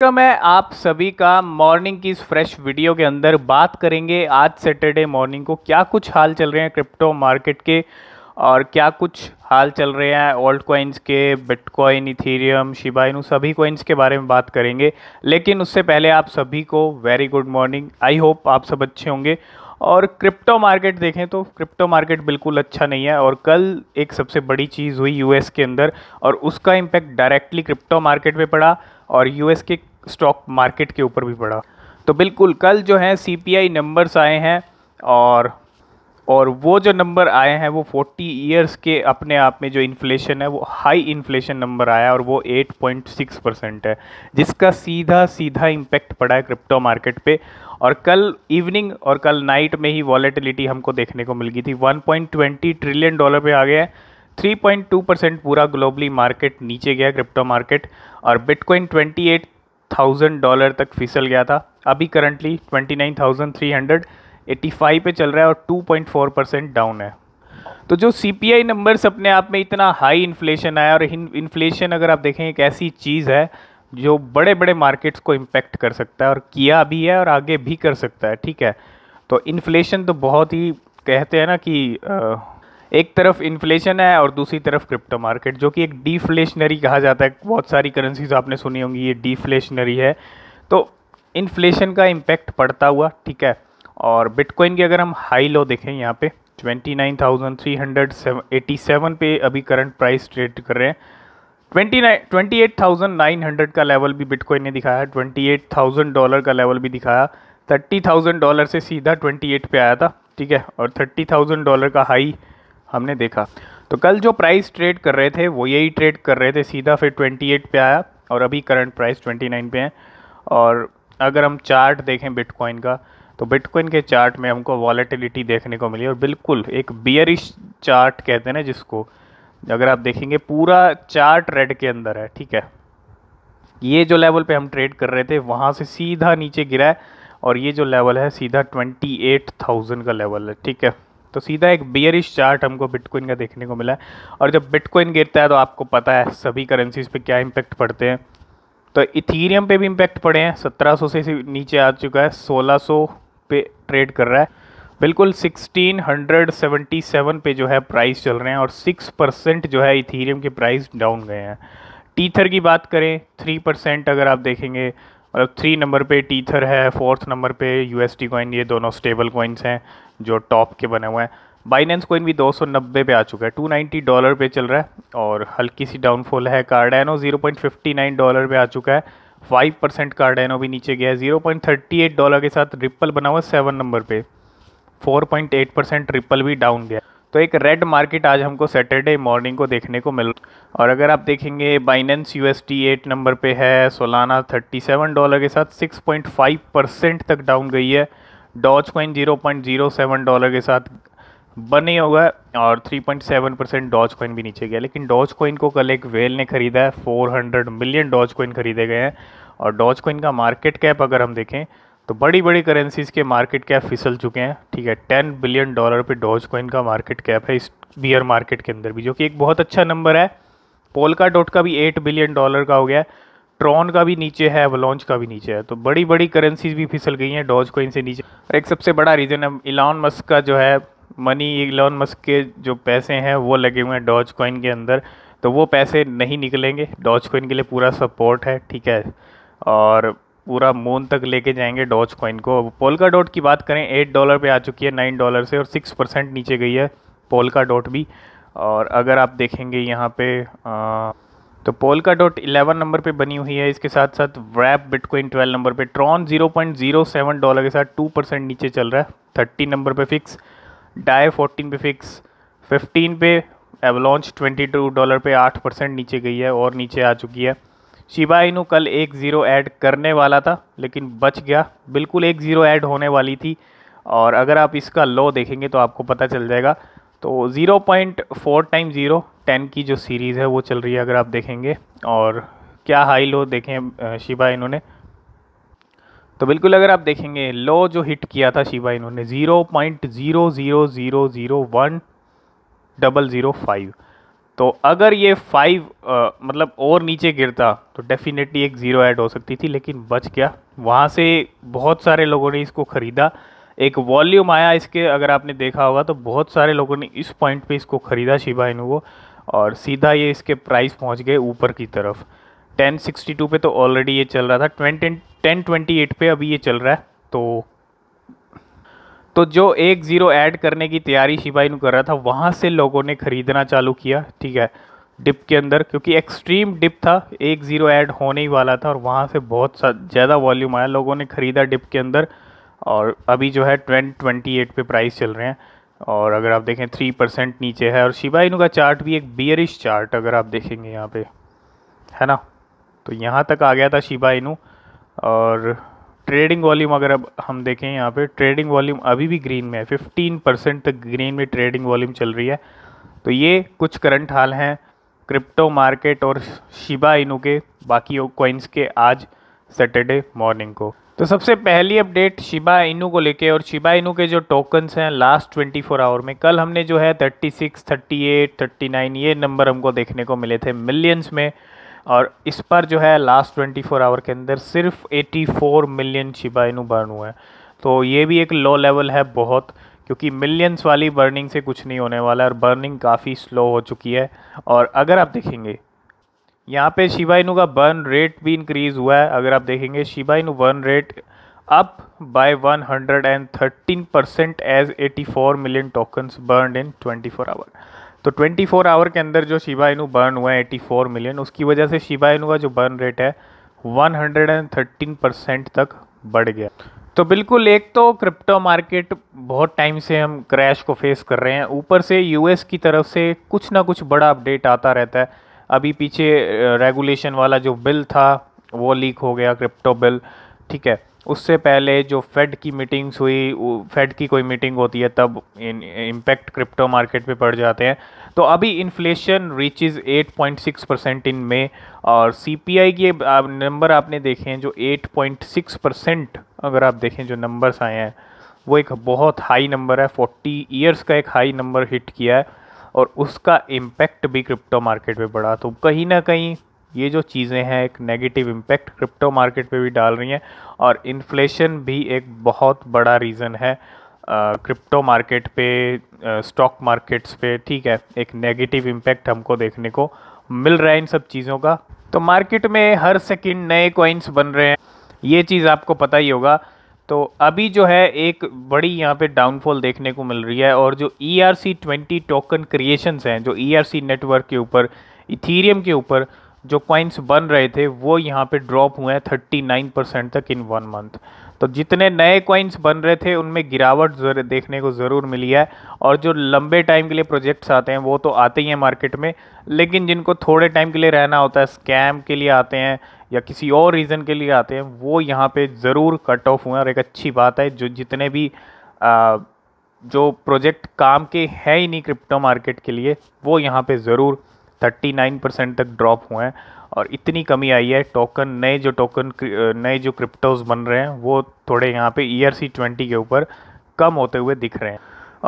तो मैं आप सभी का मॉर्निंग की इस फ्रेश वीडियो के अंदर बात करेंगे आज सैटरडे मॉर्निंग को क्या कुछ हाल चल रहे हैं क्रिप्टो मार्केट के और क्या कुछ हाल चल रहे हैं ओल्ड कॉइन्स के बिटकॉइन इथेरियम शिबाइन सभी कॉइन्स के बारे में बात करेंगे लेकिन उससे पहले आप सभी को very good morning I hope आप सब अच्छे होंगे और क्रिप्टो मार्केट देखें तो क्रिप्टो मार्केट बिल्कुल अच्छा नहीं है और कल एक सबसे बड़ी चीज़ हुई यूएस के अंदर और उसका इम्पैक्ट डायरेक्टली क्रिप्टो मार्केट पे पड़ा और यूएस के स्टॉक मार्केट के ऊपर भी पड़ा तो बिल्कुल कल जो है सीपीआई नंबर्स आए हैं और और वो जो नंबर आए हैं वो 40 ईयर्स के अपने आप में जो इन्फ्लेशन है वो हाई इन्फ्लेशन नंबर आया और वो 8.6 परसेंट है जिसका सीधा सीधा इम्पैक्ट पड़ा है क्रिप्टो मार्केट पे और कल इवनिंग और कल नाइट में ही वॉलेटिलिटी हमको देखने को मिल गई थी 1.20 ट्रिलियन डॉलर पे आ गया है 3.2 परसेंट पूरा ग्लोबली मार्केट नीचे गया क्रिप्टो मार्केट और बिटकॉइन 28,000 डॉलर तक फिसल गया था अभी करंटली 29,385 पे चल रहा है और 2.4 परसेंट डाउन है तो जो सी पी आई नंबर्स अपने आप में इतना हाई इन्फ्लेशन आया और इन्फ्लेशन अगर आप देखें एक ऐसी चीज़ है जो बड़े बड़े मार्केट्स को इम्पेक्ट कर सकता है और किया भी है और आगे भी कर सकता है ठीक है तो इन्फ्लेशन तो बहुत ही कहते हैं ना कि आ, एक तरफ इन्फ्लेशन है और दूसरी तरफ क्रिप्टो मार्केट जो कि एक डिफ्लेशनरी कहा जाता है बहुत सारी करेंसीज आपने सुनी होंगी ये डिफ्लेशनरी है तो इन्फ्लेशन का इम्पैक्ट पड़ता हुआ ठीक है और बिटकॉइन की अगर हम हाई लो देखें यहाँ पे 29,387 पे अभी करंट प्राइस ट्रेड कर रहे हैं 28,900 का लेवल भी बिटकॉइन ने दिखाया 28,000 डॉलर का लेवल भी दिखाया 30,000 डॉलर से सीधा 28 पे आया था ठीक है और 30,000 डॉलर का हाई हमने देखा तो कल जो प्राइस ट्रेड कर रहे थे वो यही ट्रेड कर रहे थे सीधा फिर 28 पे आया और अभी करंट प्राइस 29 पे है और अगर हम चार्ट देखें बिटकॉइन का तो बिटकॉइन के चार्ट में हमको वॉलेटिलिटी देखने को मिली और बिल्कुल एक बियरिश चार्ट कहते हैं ना जिसको अगर आप देखेंगे पूरा चार्ट रेड के अंदर है ठीक है ये जो लेवल पे हम ट्रेड कर रहे थे वहाँ से सीधा नीचे गिरा है और ये जो लेवल है सीधा ट्वेंटी का लेवल है ठीक है तो सीधा एक बियरिश चार्ट हमको बिटकॉइन का देखने को मिला है और जब बिटकॉइन गिरता है तो आपको पता है सभी करेंसीज पे क्या इम्पैक्ट पड़ते हैं तो इथीरियम पे भी इम्पैक्ट पड़े हैं 1700 से नीचे आ चुका है 1600 पे ट्रेड कर रहा है बिल्कुल 1677 पे जो है प्राइस चल रहे हैं और 6 परसेंट जो है इथीरियम के प्राइस डाउन गए हैं टीथर की बात करें 3 परसेंट अगर आप देखेंगे मतलब थ्री नंबर पे टीथर है फोर्थ नंबर पे एस कॉइन ये दोनों स्टेबल कॉइन्स हैं जो टॉप के बने हुए हैं बाइनेंस कॉइन भी 290 पे आ चुका है 290 डॉलर पे चल रहा है और हल्की सी डाउनफॉल है कार्डेनो 0.59 डॉलर पे आ चुका है 5 परसेंट कार्डेनो भी नीचे गया है 0.38 डॉलर के साथ रिपल बना हुआ है सेवन नंबर पे 4.8 परसेंट रिपल भी डाउन गया तो एक रेड मार्केट आज हमको सैटरडे मॉर्निंग को देखने को मिल और अगर आप देखेंगे Binance U S eight number पे है सोलाना 37 डॉलर के साथ 6.5 परसेंट तक डाउन गई है डॉच कॉइन 0.07 डॉलर के साथ बने होगा और 3.7 परसेंट डॉच कॉइन भी नीचे गया लेकिन डॉच कॉइन को कल एक वेल ने खरीदा है 400 मिलियन डॉच कॉइन खरीदे गए हैं और डॉच कॉइन का मार्केट कैप अगर हम देखें तो बड़ी बड़ी करेंसीज़ के मार्केट कैप फिसल चुके हैं ठीक है टेन बिलियन डॉलर पे डॉज कोइन का मार्केट कैप है इस बियर मार्केट के अंदर भी जो कि एक बहुत अच्छा नंबर है पोलका डॉट का भी एट बिलियन डॉलर का हो गया ट्रॉन का भी नीचे है वलॉन्च का भी नीचे है तो बड़ी बड़ी करेंसीज भी फिसल गई हैं डॉज कोइन से नीचे और एक सबसे बड़ा रीज़न है इलान मस्क का जो है मनी इलान मस्क के जो पैसे हैं वो लगे हुए हैं डॉज कोइन के अंदर तो वो पैसे नहीं निकलेंगे डॉज कोइन के लिए पूरा सपोर्ट है ठीक है और पूरा मून तक लेके जाएंगे डॉच कॉइन को पोलका डॉट की बात करें एट डॉलर पे आ चुकी है नाइन डॉलर से और सिक्स परसेंट नीचे गई है पोलका डॉट भी और अगर आप देखेंगे यहाँ पे आ, तो पोलका डॉट इलेवन नंबर पे बनी हुई है इसके साथ साथ वैप बिटकॉइन ट्वेल्व नंबर पे Tron zero point zero seven dollar के साथ टू परसेंट नीचे चल रहा है थर्टी नंबर पे फिक्स डाई फोर्टीन पे फिक्स फिफ्टीन पे एवलॉन्च ट्वेंटी टू डॉलर पे आठ परसेंट नीचे गई है और नीचे आ चुकी है शिबा इनू कल एक ज़ीरो ऐड करने वाला था लेकिन बच गया बिल्कुल एक ज़ीरो ऐड होने वाली थी और अगर आप इसका लो देखेंगे तो आपको पता चल जाएगा तो zero point four time zero ten की जो सीरीज़ है वो चल रही है अगर आप देखेंगे और क्या हाई लो देखें शिबा इन्होंने तो बिल्कुल अगर आप देखेंगे लो जो हिट किया था शिबा इन्होंने zero point zero zero zero zero one double zero five तो अगर ये फाइव आ, मतलब और नीचे गिरता तो डेफिनेटली एक ज़ीरो ऐड हो सकती थी लेकिन बच गया वहाँ से बहुत सारे लोगों ने इसको ख़रीदा एक वॉल्यूम आया इसके अगर आपने देखा होगा तो बहुत सारे लोगों ने इस पॉइंट पे इसको ख़रीदा शिबा इन वो और सीधा ये इसके प्राइस पहुँच गए ऊपर की तरफ 1062 पे तो ऑलरेडी ये चल रहा था ट्वेंटी टेन ट्वेंटी एट अभी ये चल रहा है तो तो जो एक ज़ीरो ऐड करने की तैयारी शिबाई कर रहा था वहाँ से लोगों ने ख़रीदना चालू किया ठीक है डिप के अंदर क्योंकि एक्सट्रीम डिप था एक ज़ीरो ऐड होने ही वाला था और वहाँ से बहुत ज़्यादा वॉल्यूम आया लोगों ने ख़रीदा डिप के अंदर और अभी जो है ट्वेंट ट्वेंटी एट पर प्राइस चल रहे हैं और अगर आप देखें थ्री परसेंट नीचे है और शिवा का चार्ट भी एक बियरिश चार्ट अगर आप देखेंगे यहाँ पे है ना तो यहाँ तक आ गया था शिवा इनू और ट्रेडिंग वॉल्यूम अगर अब हम देखें यहाँ पे ट्रेडिंग वॉल्यूम अभी भी ग्रीन में है 15 परसेंट तक ग्रीन में ट्रेडिंग वॉल्यूम चल रही है तो ये कुछ करंट हाल हैं क्रिप्टो मार्केट और शिबा इनू के बाकी कॉइन्स के आज सैटरडे मॉर्निंग को तो सबसे पहली अपडेट शिबा इनू को लेके और शिबा इनू के जो टोकन्स हैं लास्ट ट्वेंटी आवर में कल हमने जो है थर्टी सिक्स ये नंबर हमको देखने को मिले थे मिलियंस में और इस पर जो है लास्ट 24 आवर के अंदर सिर्फ 84 मिलियन शिबा इनू बर्न हुआ है तो ये भी एक लो लेवल है बहुत क्योंकि मिलियंस वाली बर्निंग से कुछ नहीं होने वाला और बर्निंग काफ़ी स्लो हो चुकी है और अगर आप देखेंगे यहाँ पे शिबाइनू का बर्न रेट भी इंक्रीज़ हुआ है अगर आप देखेंगे Shiba Inu burn rate up by 113 percent as four million tokens burn in 24 hour तो 24 आवर के अंदर जो शिबा इनू बर्न हुआ है 84 मिलियन उसकी वजह से शिबा इनू का जो बर्न रेट है 113 परसेंट तक बढ़ गया तो बिल्कुल एक तो क्रिप्टो मार्केट बहुत टाइम से हम क्रैश को फेस कर रहे हैं ऊपर से यूएस की तरफ से कुछ ना कुछ बड़ा अपडेट आता रहता है अभी पीछे रेगुलेशन वाला जो बिल था वो लीक हो गया क्रिप्टो बिल ठीक है उससे पहले जो फेड की मीटिंग्स हुई फेड की कोई मीटिंग होती है तब इन इम्पैक्ट क्रिप्टो मार्केट पे पड़ जाते हैं तो अभी inflation reaches 8.6 percent in May और सीपीआई के नंबर आपने देखे हैं जो 8.6 परसेंट अगर आप देखें जो नंबर्स आए हैं वो एक बहुत हाई नंबर है 40 ईयर्स का एक हाई नंबर हिट किया है और उसका इम्पैक्ट भी क्रिप्टो मार्केट पे पड़ा तो कहीं ना कहीं ये जो चीज़ें हैं एक नेगेटिव इम्पैक्ट क्रिप्टो मार्केट पे भी डाल रही हैं और इन्फ्लेशन भी एक बहुत बड़ा रीज़न है क्रिप्टो मार्केट पे स्टॉक मार्केट्स पे ठीक है एक नेगेटिव इम्पैक्ट हमको देखने को मिल रहा है इन सब चीज़ों का तो मार्केट में हर सेकंड नए कॉइन्स बन रहे हैं ये चीज़ आपको पता ही होगा तो अभी जो है एक बड़ी यहाँ पे डाउनफॉल देखने को मिल रही है और जो E R C twenty token creations हैं जो ई आर सी नेटवर्क के ऊपर इथीरियम के ऊपर जो कॉइन्स बन रहे थे वो यहाँ पे ड्रॉप हुए हैं थर्टी नाइन परसेंट तक इन वन मंथ तो जितने नए कॉइन्स बन रहे थे उनमें गिरावट देखने को ज़रूर मिली है और जो लंबे टाइम के लिए प्रोजेक्ट्स आते हैं वो तो आते ही हैं मार्केट में लेकिन जिनको थोड़े टाइम के लिए रहना होता है स्कैम के लिए आते हैं या किसी और रीज़न के लिए आते हैं वो यहाँ पर ज़रूर कट ऑफ हुए हैं और एक अच्छी बात है जो जितने भी आ, जो प्रोजेक्ट काम के हैं ही नहीं क्रिप्टो मार्केट के लिए वो यहाँ पर ज़रूर 39 परसेंट तक ड्रॉप हुए हैं और इतनी कमी आई है टोकन नए जो टोकन नए जो क्रिप्टोज बन रहे हैं वो थोड़े यहाँ पे ई आर सी ट्वेंटी के ऊपर कम होते हुए दिख रहे हैं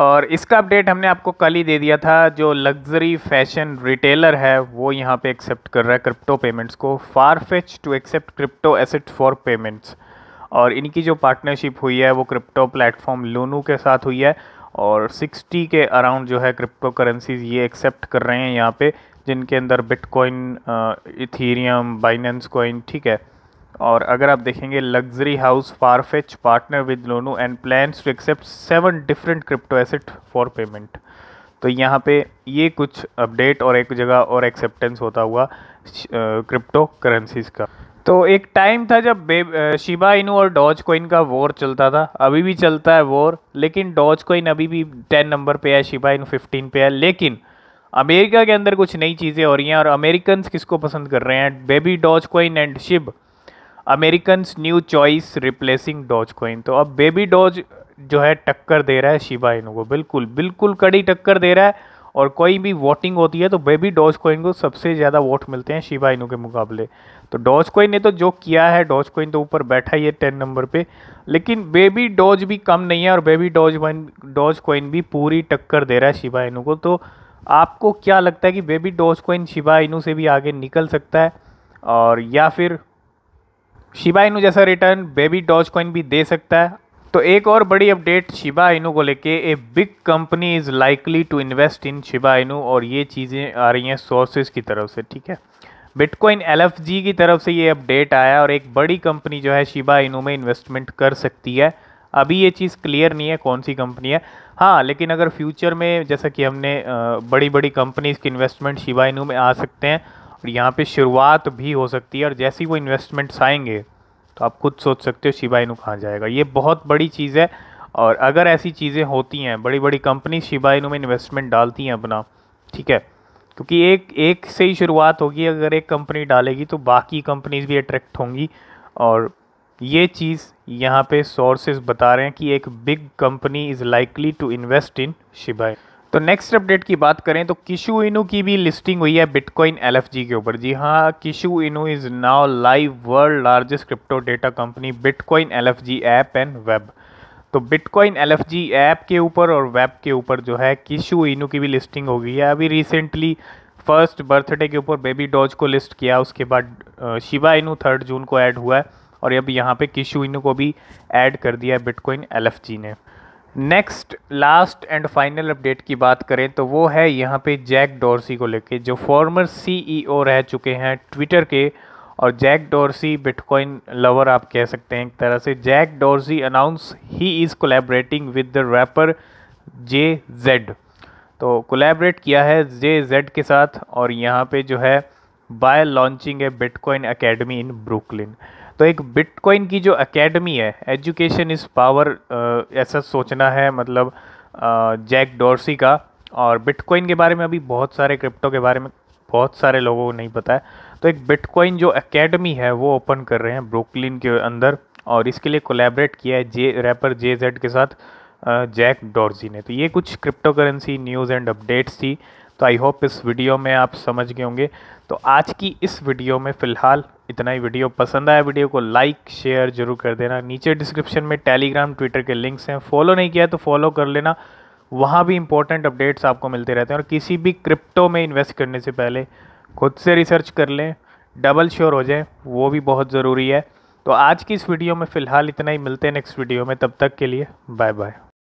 और इसका अपडेट हमने आपको कल ही दे दिया था जो लग्जरी फैशन रिटेलर है वो यहाँ पे एक्सेप्ट कर रहा है क्रिप्टो पेमेंट्स को Farfetch to accept crypto asset for payments और इनकी जो पार्टनरशिप हुई है वो क्रिप्टो प्लेटफॉर्म लोनू के साथ हुई है और 60 के अराउंड जो है क्रिप्टो करेंसीज ये एक्सेप्ट कर रहे हैं यहाँ पे जिनके अंदर बिटकॉइन इथीरियम बाइनेंस कॉइन ठीक है और अगर आप देखेंगे luxury house Farfetch partner with Lunu and plans to accept seven different crypto asset for payment तो यहाँ पे ये कुछ अपडेट और एक जगह और एक्सेप्टेंस होता हुआ क्रिप्टो करेंसीज का तो एक टाइम था जब शिबा इनू और डॉज कोइन का वॉर चलता था अभी भी चलता है वॉर लेकिन डॉज कोइन अभी भी टेन नंबर पे है शिबा इनू फिफ्टीन पे है लेकिन अमेरिका के अंदर कुछ नई चीज़ें हो रही हैं और अमेरिकन किसको पसंद कर रहे हैं baby Dogecoin and Shib American new choice replacing Dogecoin तो अब बेबी डॉज जो है टक्कर दे रहा है शिबा इनू को बिल्कुल बिल्कुल कड़ी टक्कर दे रहा है और कोई भी वोटिंग होती है तो बेबी डॉज कोइन को सबसे ज़्यादा वोट मिलते हैं शिबा इनू के मुकाबले तो डॉज कोइन ने तो जो किया है डॉज कोइन तो ऊपर बैठा ही है टेन नंबर पे लेकिन बेबी डॉज भी कम नहीं है और बेबी डॉज डॉज कोइन भी पूरी टक्कर दे रहा है शिबा इनू को तो आपको क्या लगता है कि बेबी डॉज को इन शिबा इनू से भी आगे निकल सकता है और या फिर शिबा इनू जैसा रिटर्न बेबी डॉज कॉइन भी दे सकता है तो एक और बड़ी अपडेट शिबा इनू को लेके a big company is likely to invest in Shiba Inu और ये चीज़ें आ रही हैं सोर्सेज की तरफ से ठीक है बिटकॉइन एल की तरफ से ये अपडेट आया और एक बड़ी कंपनी जो है शिबा इनू में इन्वेस्टमेंट कर सकती है अभी ये चीज़ क्लियर नहीं है कौन सी कंपनी है हाँ लेकिन अगर फ्यूचर में जैसा कि हमने बड़ी बड़ी कंपनीज़ के इन्वेस्टमेंट शिवा इनू में आ सकते हैं और यहाँ पे शुरुआत भी हो सकती है और जैसे ही वो इन्वेस्टमेंट्स आएंगे तो आप खुद सोच सकते हो शिबा इनू कहाँ जाएगा ये बहुत बड़ी चीज़ है और अगर ऐसी चीज़ें होती हैं बड़ी बड़ी कंपनी शिबा इनू में इन्वेस्टमेंट डालती हैं अपना ठीक है क्योंकि एक एक से ही शुरुआत होगी अगर एक कंपनी डालेगी तो बाकी कंपनीज भी अट्रैक्ट होंगी और ये चीज़ यहाँ पे सोर्सेज बता रहे हैं कि एक big company is likely to invest in Shiba तो नेक्स्ट अपडेट की बात करें तो किशु इनू की भी लिस्टिंग हुई है बिटकॉइन एलएफजी के ऊपर जी हाँ Kishu Inu is now live world largest crypto data company bitcoin LFG app and web तो बिटकॉइन एल ऐप के ऊपर और वेब के ऊपर जो है किशु इनू की भी लिस्टिंग हो गई है अभी रिसेंटली फर्स्ट बर्थडे के ऊपर बेबी डॉज को लिस्ट किया उसके बाद शिवा इनू थर्ड जून को ऐड हुआ है और अब यहाँ पे किशुइन को भी ऐड कर दिया है बिटकॉइन एल ने next last and final update की बात करें तो वो है यहाँ पे जैक डॉर्सी को लेके जो फॉर्मर सीईओ e रह चुके हैं ट्विटर के और जैक डॉर्सी बिटकॉइन लवर आप कह सकते हैं एक तरह से Jack Dorsey announce he is collaborating with the rapper Jay Z तो कोलेबरेट किया है जे जेड के साथ और यहाँ पे जो है by launching a bitcoin academy in Brooklyn तो एक बिटकॉइन की जो एकेडमी है एजुकेशन इज़ पावर ऐसा सोचना है मतलब जैक डॉर्सी का और बिटकॉइन के बारे में अभी बहुत सारे क्रिप्टो के बारे में बहुत सारे लोगों को नहीं पता है तो एक बिटकॉइन जो एकेडमी है वो ओपन कर रहे हैं ब्रुकलिन के अंदर और इसके लिए कोलेबरेट किया है जे रैपर जे जेड के साथ जैक डॉर्जी ने तो ये कुछ cryptocurrency news and updates थी तो आई होप इस वीडियो में आप समझ गए होंगे तो आज की इस वीडियो में फ़िलहाल इतना ही वीडियो पसंद आया वीडियो को लाइक शेयर जरूर कर देना नीचे डिस्क्रिप्शन में टेलीग्राम ट्विटर के लिंक्स हैं फॉलो नहीं किया तो फॉलो कर लेना वहाँ भी इंपॉर्टेंट अपडेट्स आपको मिलते रहते हैं और किसी भी क्रिप्टो में इन्वेस्ट करने से पहले खुद से रिसर्च कर लें डबल श्योर हो जाए वो भी बहुत ज़रूरी है तो आज की इस वीडियो में फ़िलहाल इतना ही मिलते हैं नेक्स्ट वीडियो में तब तक के लिए बाय बाय